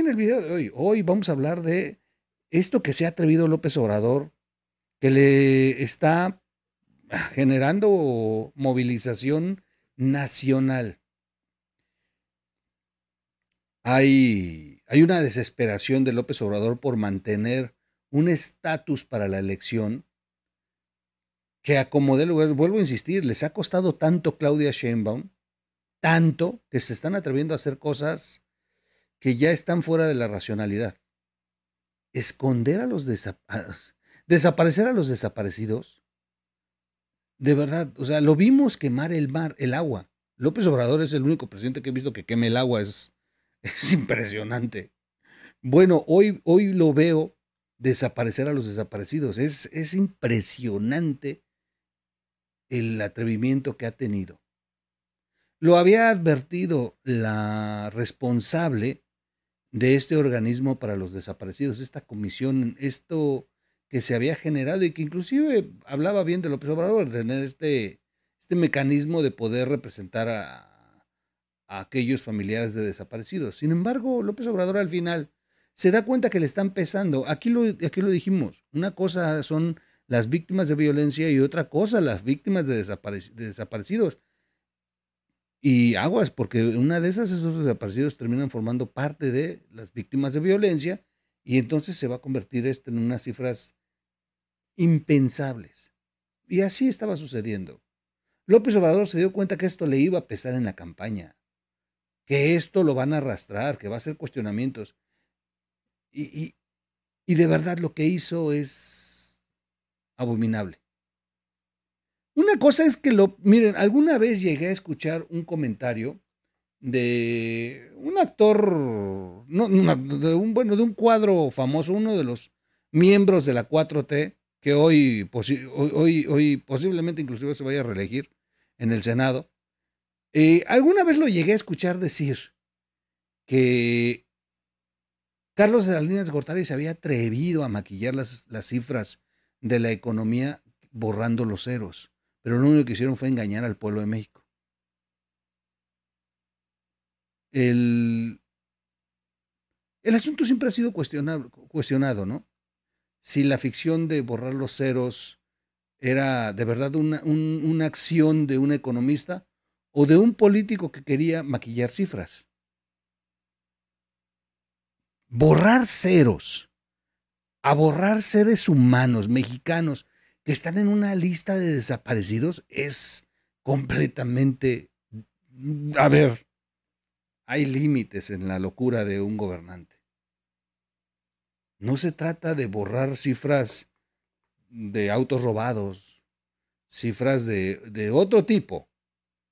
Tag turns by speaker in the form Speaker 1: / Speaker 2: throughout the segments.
Speaker 1: en el video de hoy? Hoy vamos a hablar de esto que se ha atrevido López Obrador, que le está generando movilización nacional. Hay, hay una desesperación de López Obrador por mantener un estatus para la elección que acomode lugar. Vuelvo a insistir, les ha costado tanto Claudia Sheinbaum, tanto que se están atreviendo a hacer cosas que ya están fuera de la racionalidad. Esconder a los desaparecidos. Desaparecer a los desaparecidos. De verdad, o sea, lo vimos quemar el mar, el agua. López Obrador es el único presidente que he visto que queme el agua. Es, es impresionante. Bueno, hoy, hoy lo veo desaparecer a los desaparecidos. Es, es impresionante el atrevimiento que ha tenido. Lo había advertido la responsable de este organismo para los desaparecidos, esta comisión, esto que se había generado y que inclusive hablaba bien de López Obrador, tener este, este mecanismo de poder representar a, aquellos familiares de desaparecidos. Sin embargo, López Obrador al final se da cuenta que le están pesando. Aquí lo, aquí lo dijimos, una cosa son las víctimas de violencia y otra cosa las víctimas de desaparecidos. Y aguas, porque una de esas, esos desaparecidos terminan formando parte de las víctimas de violencia y entonces se va a convertir esto en unas cifras impensables. Y así estaba sucediendo. López Obrador se dio cuenta que esto le iba a pesar en la campaña, que esto lo van a arrastrar, que va a ser cuestionamientos. Y, y de verdad lo que hizo es abominable. Una cosa es que lo, miren, alguna vez llegué a escuchar un comentario de un actor, de un, bueno, de un cuadro famoso, uno de los miembros de la 4T, que hoy, hoy, hoy posiblemente inclusive se vaya a reelegir en el Senado. Eh, alguna vez lo llegué a escuchar decir que Carlos Salinas Gortari se había atrevido a maquillar las, las cifras de la economía borrando los ceros pero lo único que hicieron fue engañar al pueblo de México. El, asunto siempre ha sido cuestionado, ¿no? Si la ficción de borrar los ceros era de verdad una, una acción de un economista o de un político que quería maquillar cifras. Borrar ceros, a borrar seres humanos, mexicanos, están en una lista de desaparecidos es completamente... Mm, a ver, hay límites en la locura de un gobernante. No se trata de borrar cifras de autos robados, cifras de, otro tipo,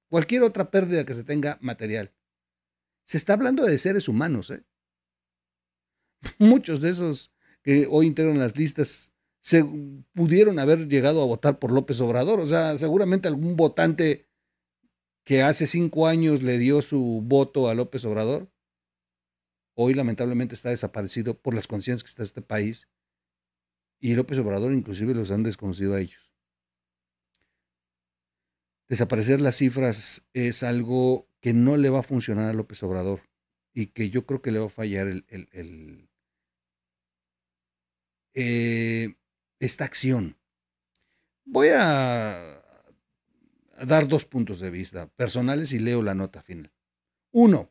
Speaker 1: cualquier otra pérdida que se tenga material. Se está hablando de seres humanos. ¿eh? Muchos de esos que hoy integran las listas se pudieron haber llegado a votar por López Obrador. O sea, seguramente algún votante que hace cinco años le dio su voto a López Obrador, hoy lamentablemente está desaparecido por las conciencias que está este país. Y López Obrador inclusive los han desconocido a ellos. Desaparecer las cifras es algo que no le va a funcionar a López Obrador y que yo creo que le va a fallar el, el, eh, esta acción. Voy a dar dos puntos de vista personales y leo la nota final. Uno,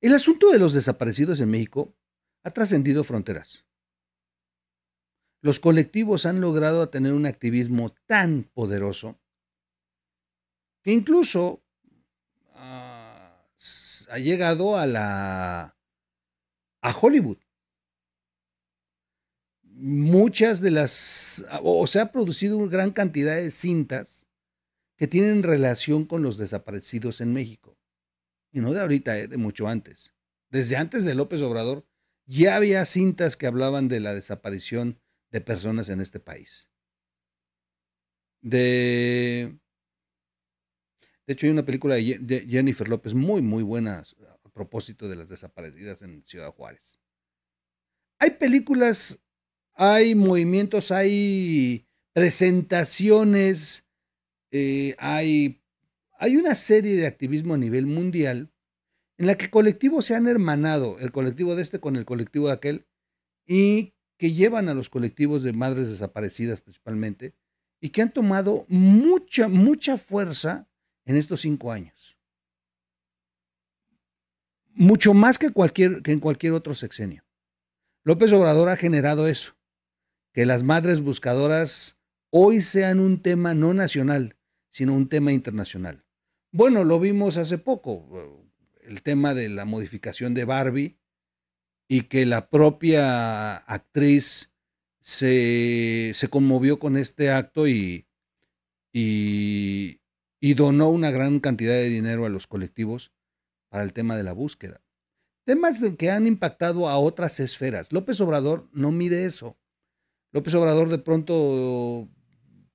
Speaker 1: el asunto de los desaparecidos en México ha trascendido fronteras. Los colectivos han logrado tener un activismo tan poderoso que incluso ah, ha llegado a la a Hollywood muchas de las, o se ha producido una gran cantidad de cintas que tienen relación con los desaparecidos en México. Y no de ahorita, eh, de mucho antes. Desde antes de López Obrador ya había cintas que hablaban de la desaparición de personas en este país. De, de hecho, hay una película de Jennifer López muy, muy buena a propósito de las desaparecidas en Ciudad Juárez. Hay películas hay movimientos, hay presentaciones, eh, hay, hay una serie de activismo a nivel mundial en la que colectivos se han hermanado, el colectivo de este con el colectivo de aquel, y que llevan a los colectivos de madres desaparecidas principalmente, y que han tomado mucha, mucha fuerza en estos cinco años. Mucho más que, cualquier, que en cualquier otro sexenio. López Obrador ha generado eso que las madres buscadoras hoy sean un tema no nacional, sino un tema internacional. Bueno, lo vimos hace poco, eh, el tema de la modificación de Barbie y que la propia actriz se, conmovió con este acto y, y, y donó una gran cantidad de dinero a los colectivos para el tema de la búsqueda. Temas que han impactado a otras esferas. López Obrador no mide eso. López Obrador de pronto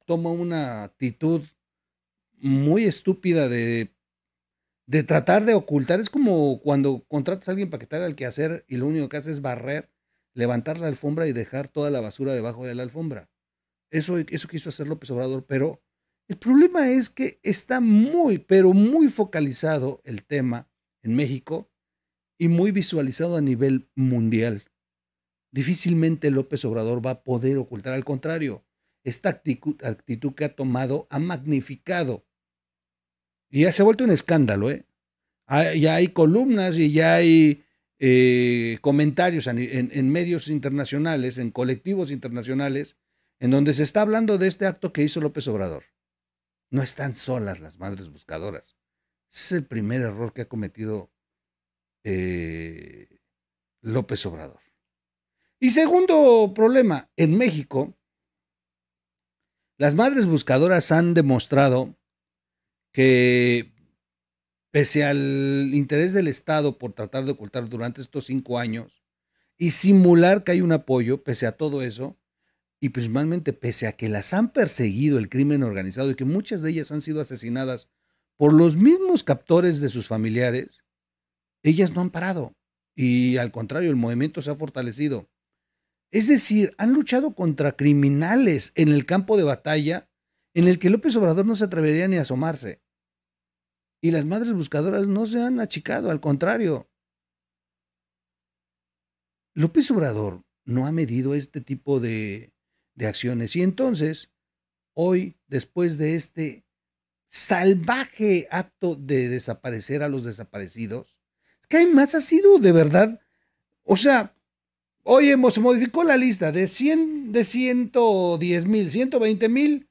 Speaker 1: toma una actitud muy estúpida de, tratar de ocultar. Es como cuando contratas a alguien para que te haga el quehacer y lo único que hace es barrer, levantar la alfombra y dejar toda la basura debajo de la alfombra. Eso, eso quiso hacer López Obrador, pero el problema es que está muy, pero muy focalizado el tema en México y muy visualizado a nivel mundial difícilmente López Obrador va a poder ocultar. Al contrario, esta actitud, que ha tomado ha magnificado. Y ya se ha vuelto un escándalo, ¿eh? ya hay columnas y ya hay eh, comentarios en, medios internacionales, en colectivos internacionales, en donde se está hablando de este acto que hizo López Obrador. No están solas las madres buscadoras. Ese es el primer error que ha cometido eh, López Obrador. Y segundo problema, en México, las madres buscadoras han demostrado que pese al interés del Estado por tratar de ocultar durante estos cinco años y simular que hay un apoyo, pese a todo eso, y principalmente pese a que las han perseguido el crimen organizado y que muchas de ellas han sido asesinadas por los mismos captores de sus familiares, ellas no han parado y al contrario, el movimiento se ha fortalecido. Es decir, han luchado contra criminales en el campo de batalla en el que López Obrador no se atrevería ni a asomarse. Y las madres buscadoras no se han achicado, al contrario. López Obrador no ha medido este tipo de, de acciones. Y entonces, hoy, después de este salvaje acto de desaparecer a los desaparecidos, es que más ha sido de verdad, o sea, Oye, se modificó la lista de 100, de 110 mil, 120 mil,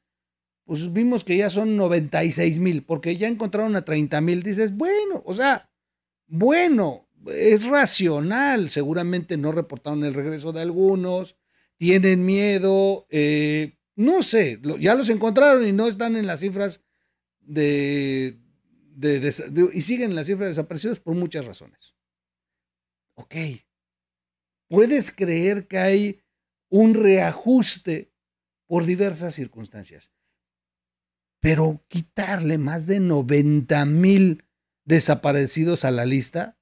Speaker 1: pues vimos que ya son 96 mil, porque ya encontraron a 30 mil. Dices, bueno, o sea, bueno, es racional. Seguramente no reportaron el regreso de algunos, tienen miedo, eh, no sé, ya los encontraron y no están en las cifras de, y siguen en las cifras de desaparecidos por muchas razones. Ok, puedes creer que hay un reajuste por diversas circunstancias. Pero quitarle más de 90 mil desaparecidos a la lista,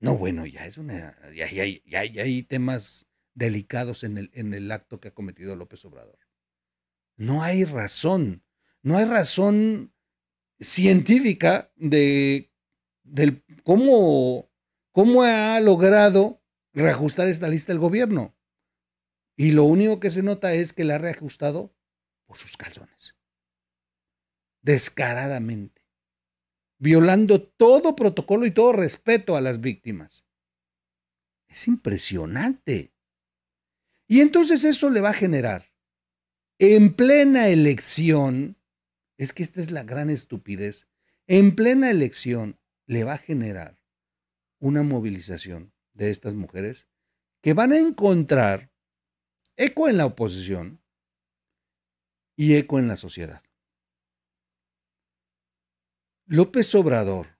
Speaker 1: no, bueno, ya es una, hay temas delicados en el, en el acto que ha cometido López Obrador. No hay razón, no hay razón científica de, cómo, cómo ha logrado reajustar esta lista el gobierno. Y lo único que se nota es que la ha reajustado por sus calzones. Descaradamente. Violando todo protocolo y todo respeto a las víctimas. Es impresionante. Y entonces eso le va a generar en plena elección, es que esta es la gran estupidez, en plena elección le va a generar una movilización de estas mujeres que van a encontrar eco en la oposición y eco en la sociedad. López Obrador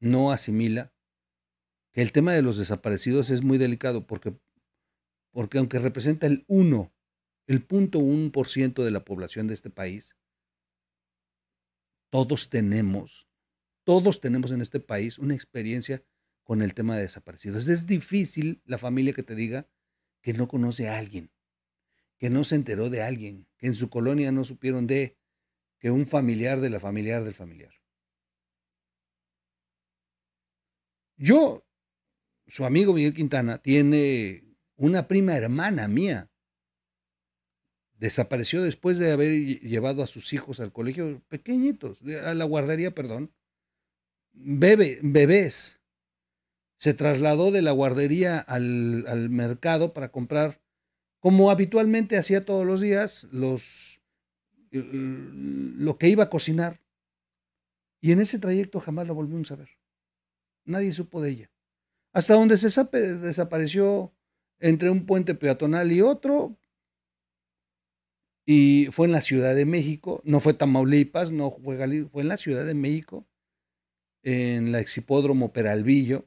Speaker 1: no asimila que el tema de los desaparecidos es muy delicado porque, porque aunque representa el 1, el ciento de la población de este país, todos tenemos, todos tenemos en este país una experiencia con el tema de desaparecidos. Es difícil la familia que te diga que no conoce a alguien, que no se enteró de alguien, que en su colonia no supieron de, que un familiar de la familiar del familiar. Yo, su amigo Miguel Quintana, tiene una prima hermana mía. Desapareció después de haber llevado a sus hijos al colegio, pequeñitos, a la guardería, perdón. Bebe, bebés se trasladó de la guardería al, mercado para comprar, como habitualmente hacía todos los días, los, eh, lo que iba a cocinar. Y en ese trayecto jamás lo volvimos a ver. Nadie supo de ella. Hasta donde se sabe, desapareció entre un puente peatonal y otro. Y fue en la Ciudad de México, no fue Tamaulipas, no fue fue en la Ciudad de México, en la Exhipódromo Peralvillo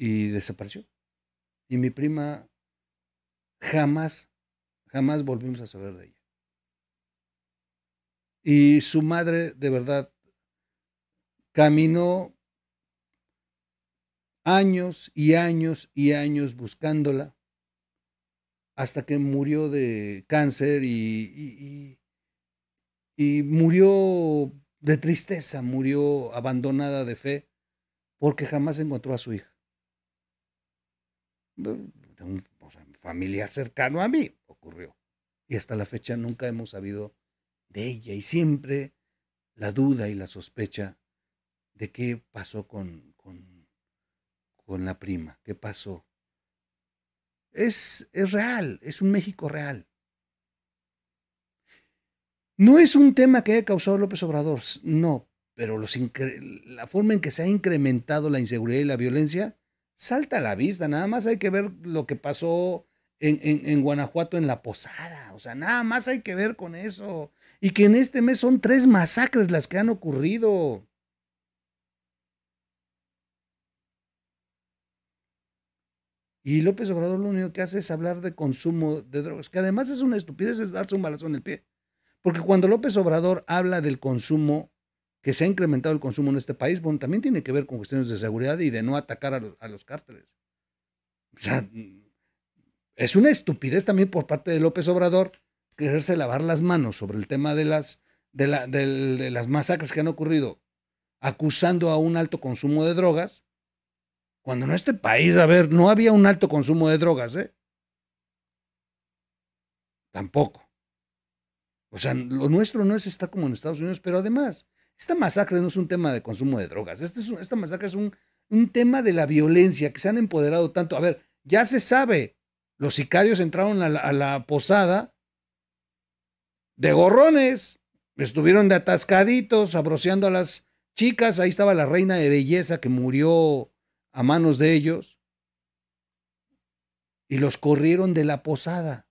Speaker 1: y desapareció. Y mi prima jamás, jamás volvimos a saber de ella. Y su madre, de verdad, caminó años y años y años buscándola hasta que murió de cáncer y, y, murió de tristeza, murió abandonada de fe porque jamás encontró a su hija de un familiar cercano a mí ocurrió. Y hasta la fecha nunca hemos sabido de ella y siempre la duda y la sospecha de qué pasó con, con, con la prima, qué pasó. Es, es real, es un México real. No es un tema que haya causado López Obrador, no, pero los la forma en que se ha incrementado la inseguridad y la violencia salta a la vista. Nada más hay que ver lo que pasó en, Guanajuato en la Posada. O sea, nada más hay que ver con eso. Y que en este mes son tres masacres las que han ocurrido. Y López Obrador lo único que hace es hablar de consumo de drogas, que además es una estupidez, es darse un balazo en el pie. Porque cuando López Obrador habla del consumo que se ha incrementado el consumo en este país, bueno, también tiene que ver con cuestiones de seguridad y de no atacar a los, cárteles. O sea, mm, es una estupidez también por parte de López Obrador quererse lavar las manos sobre el tema de las, de, de, de las masacres que han ocurrido, acusando a un alto consumo de drogas, cuando en este país, a ver, no había un alto consumo de drogas, ¿eh? Tampoco. O sea, lo nuestro no es estar como en Estados Unidos, pero además, esta masacre no es un tema de consumo de drogas, este es esta masacre es un, tema de la violencia que se han empoderado tanto. A ver, ya se sabe, los sicarios entraron a la, a la posada de gorrones, estuvieron de atascaditos, abroceando a las chicas, ahí estaba la reina de belleza que murió a manos de ellos, y los corrieron de la posada.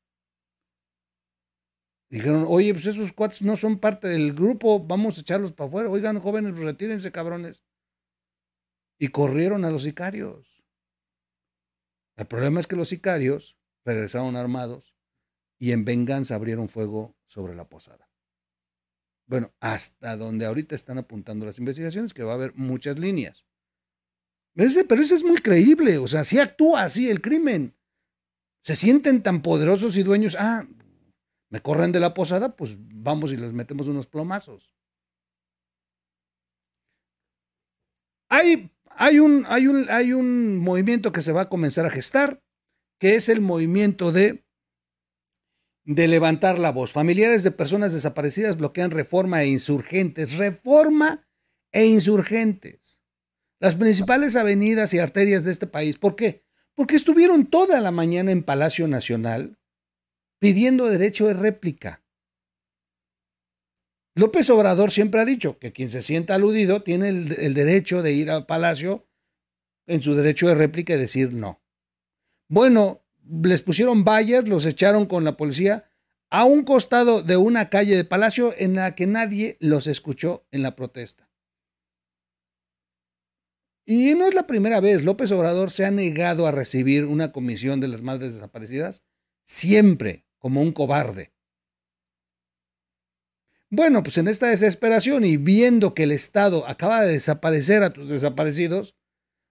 Speaker 1: Dijeron, oye, pues esos cuates no son parte del grupo, vamos a echarlos para afuera. Oigan, jóvenes, pues, retírense, cabrones. Y corrieron a los sicarios. El problema es que los sicarios regresaron armados y en venganza abrieron fuego sobre la posada. Bueno, hasta donde ahorita están apuntando las investigaciones, que va a haber muchas líneas. pero eso es muy creíble, o sea, sí actúa así el crimen. Se sienten tan poderosos y dueños. Ah, me corren de la posada, pues vamos y les metemos unos plomazos. Hay, hay, un, hay, un, hay un movimiento que se va a comenzar a gestar, que es el movimiento de, de levantar la voz. Familiares de personas desaparecidas bloquean reforma e insurgentes. Reforma e insurgentes. Las principales avenidas y arterias de este país. ¿Por qué? Porque estuvieron toda la mañana en Palacio Nacional pidiendo derecho de réplica. López Obrador siempre ha dicho que quien se sienta aludido tiene el, derecho de ir al Palacio en su derecho de réplica y decir no. Bueno, les pusieron vallas, los echaron con la policía a un costado de una calle de Palacio en la que nadie los escuchó en la protesta. Y no es la primera vez, López Obrador se ha negado a recibir una comisión de las madres desaparecidas siempre como un cobarde. Bueno, pues en esta desesperación y viendo que el Estado acaba de desaparecer a tus desaparecidos,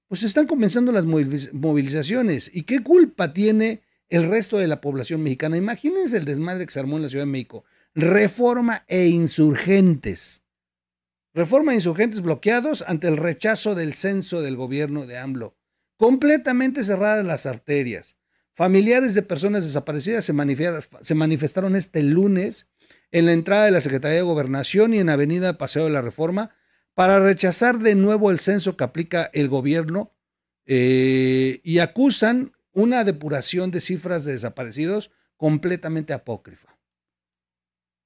Speaker 1: pues están comenzando las movilizaciones. ¿Y qué culpa tiene el resto de la población mexicana? Imagínense el desmadre que se armó en la Ciudad de México. Reforma e insurgentes. Reforma e insurgentes bloqueados ante el rechazo del censo del gobierno de AMLO. Completamente cerradas las arterias. Familiares de personas desaparecidas se, manifestaron este lunes en la entrada de la Secretaría de Gobernación y en Avenida Paseo de la Reforma para rechazar de nuevo el censo que aplica el gobierno eh, y acusan una depuración de cifras de desaparecidos completamente apócrifa.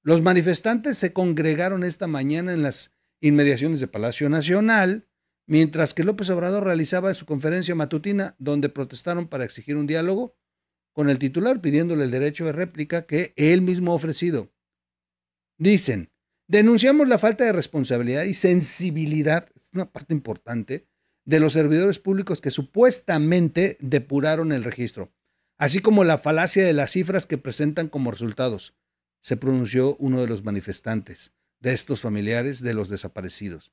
Speaker 1: Los manifestantes se congregaron esta mañana en las inmediaciones de Palacio Nacional, mientras que López Obrador realizaba su conferencia matutina donde protestaron para exigir un diálogo con el titular pidiéndole el derecho de réplica que él mismo ha ofrecido. Dicen, denunciamos la falta de responsabilidad y sensibilidad, es una parte importante, de los servidores públicos que supuestamente depuraron el registro, así como la falacia de las cifras que presentan como resultados, se pronunció uno de los manifestantes, de estos familiares de los desaparecidos.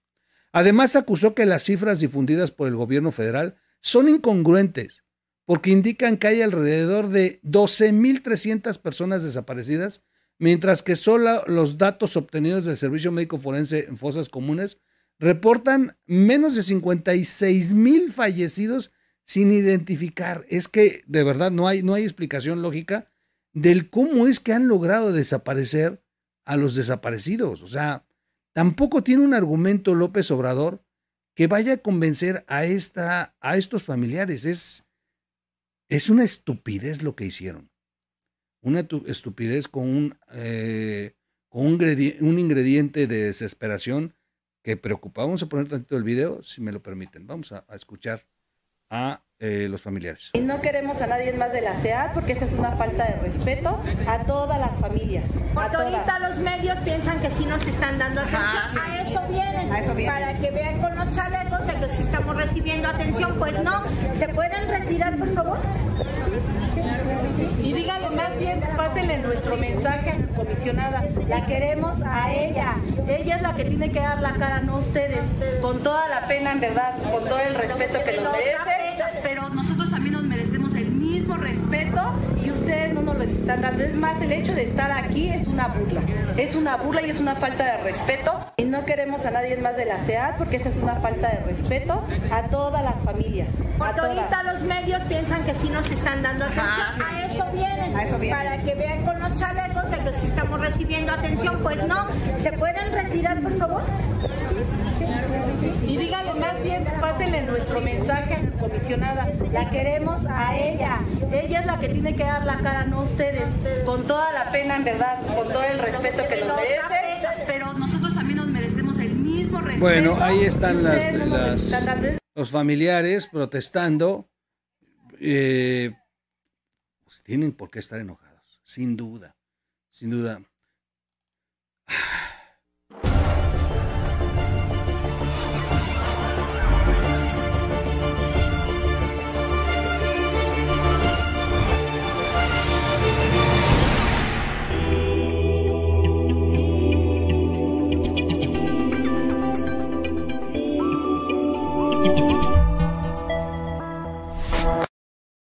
Speaker 1: Además, acusó que las cifras difundidas por el gobierno federal son incongruentes porque indican que hay alrededor de 12.300 personas desaparecidas, mientras que solo los datos obtenidos del Servicio Médico Forense en Fosas Comunes reportan menos de 56.000 fallecidos sin identificar. Es que de verdad no hay, no hay explicación lógica del cómo es que han logrado desaparecer a los desaparecidos. O sea, tampoco tiene un argumento López Obrador que vaya a convencer a, esta, a estos familiares. Es, es una estupidez lo que hicieron. Una estupidez con un, eh, un, ingrediente de desesperación que preocupa. Vamos a poner tantito el video, si me lo permiten. Vamos a escuchar a eh, los familiares. Y no queremos a nadie más de la SEAD porque esta es una falta de respeto a todas las familias. Cuando ahorita los medios piensan que sí nos están dando atención. Ah, a, eso vienen, Para que vean con los chalecos de que sí estamos recibiendo atención. Pues no. ¿Se pueden retirar, por favor? Y díganle más bien, pásenle nuestro mensaje comisionada. La queremos a ella. Ella es la que tiene que dar la cara, no ustedes. Con toda la pena, en verdad, con todo el respeto que nos merece. y ustedes no nos lo están dando. Es más, el hecho de estar aquí es una burla. Es una burla y es una falta de respeto. Y no queremos a nadie más de la SEAD porque esta es una falta de respeto a todas las familias. Cuando ahorita los medios piensan que sí nos están dando ah, A eso viene para que vean con los chalecos de que si estamos recibiendo atención, pues no. ¿Se pueden retirar, por favor? Y díganlo más bien, pásenle nuestro mensaje comisionada. La queremos a ella. Ella es la que tiene que dar la cara, no ustedes. Con toda la pena, en verdad, con todo el respeto que nos merece. Pero nosotros también nos merecemos el mismo respeto. Bueno, ahí están las, los familiares protestando. Eh, pues, tienen por qué estar enojados, sin duda, sin duda. Ah,